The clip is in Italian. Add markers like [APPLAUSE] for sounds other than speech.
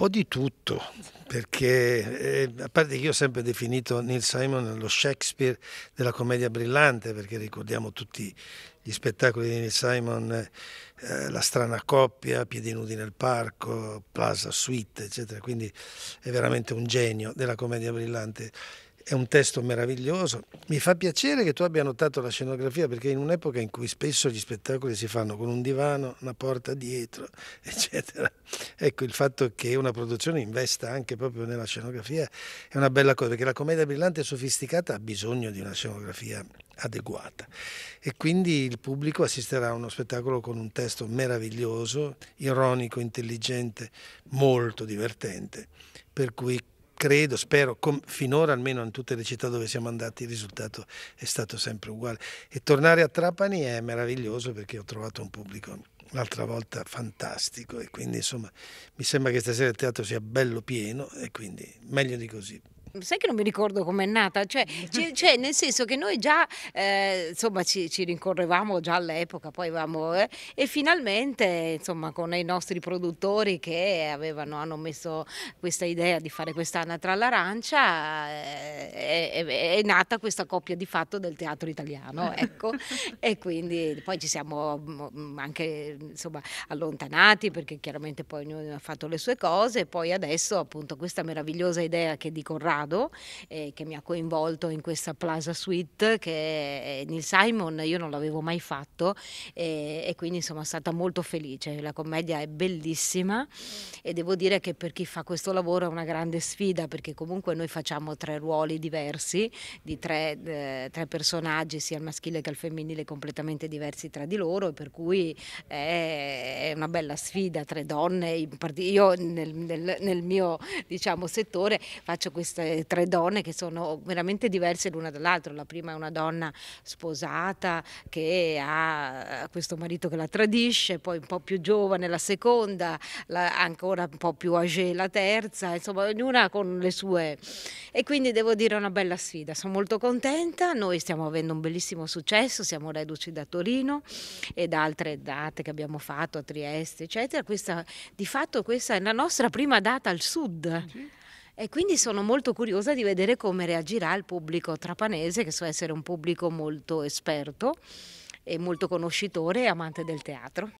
po' di tutto, perché eh, a parte che io ho sempre definito Neil Simon lo Shakespeare della commedia brillante, perché ricordiamo tutti gli spettacoli di Neil Simon, eh, La strana coppia, Piedi nudi nel parco, Plaza Suite, eccetera, quindi è veramente un genio della commedia brillante. È un testo meraviglioso. Mi fa piacere che tu abbia notato la scenografia perché in un'epoca in cui spesso gli spettacoli si fanno con un divano, una porta dietro, [LAUGHS] eccetera, ecco il fatto che una produzione investa anche proprio nella scenografia è una bella cosa perché la commedia brillante e sofisticata ha bisogno di una scenografia adeguata e quindi il pubblico assisterà a uno spettacolo con un testo meraviglioso, ironico, intelligente, molto divertente, per cui credo, spero, com- finora almeno in tutte le città dove siamo andati il risultato è stato sempre uguale. E tornare a Trapani è meraviglioso perché ho trovato un pubblico l'altra volta fantastico e quindi insomma mi sembra che stasera il teatro sia bello pieno e quindi meglio di così sai che non mi ricordo com'è nata, cioè, [LAUGHS] cioè nel senso che noi già eh, insomma ci, ci, rincorrevamo già all'epoca, poi avevamo eh, e finalmente insomma con i nostri produttori che avevano, hanno messo questa idea di fare quest'anatra all'arancia eh, è, è, nata questa coppia di fatto del teatro italiano, [LAUGHS] ecco, e quindi poi ci siamo mm, anche insomma allontanati perché chiaramente poi ognuno ha fatto le sue cose e poi adesso appunto questa meravigliosa idea che di Corrado Corrado eh, che mi ha coinvolto in questa Plaza Suite che eh, Neil Simon io non l'avevo mai fatto eh, e quindi insomma sono stata molto felice. La commedia è bellissima e devo dire che per chi fa questo lavoro è una grande sfida perché comunque noi facciamo tre ruoli diversi di tre, eh, tre personaggi sia il maschile che il femminile completamente diversi tra di loro per cui è, una bella sfida tre donne. Io nel, nel, nel mio diciamo, settore faccio queste eh, tre, donne che sono veramente diverse l'una dall'altra. La prima è una donna sposata che ha eh, questo marito che la tradisce, poi un po' più giovane la seconda, la, ancora un po' più age la terza, insomma ognuna con le sue. E quindi devo dire una bella sfida, sono molto contenta, noi stiamo avendo un bellissimo successo, siamo reduci da Torino e da altre date che abbiamo fatto a Trieste, eccetera. Questa, di fatto questa è la nostra prima data al sud. Sì e quindi sono molto curiosa di vedere come reagirà il pubblico trapanese, che so essere un pubblico molto esperto e molto conoscitore e amante del teatro.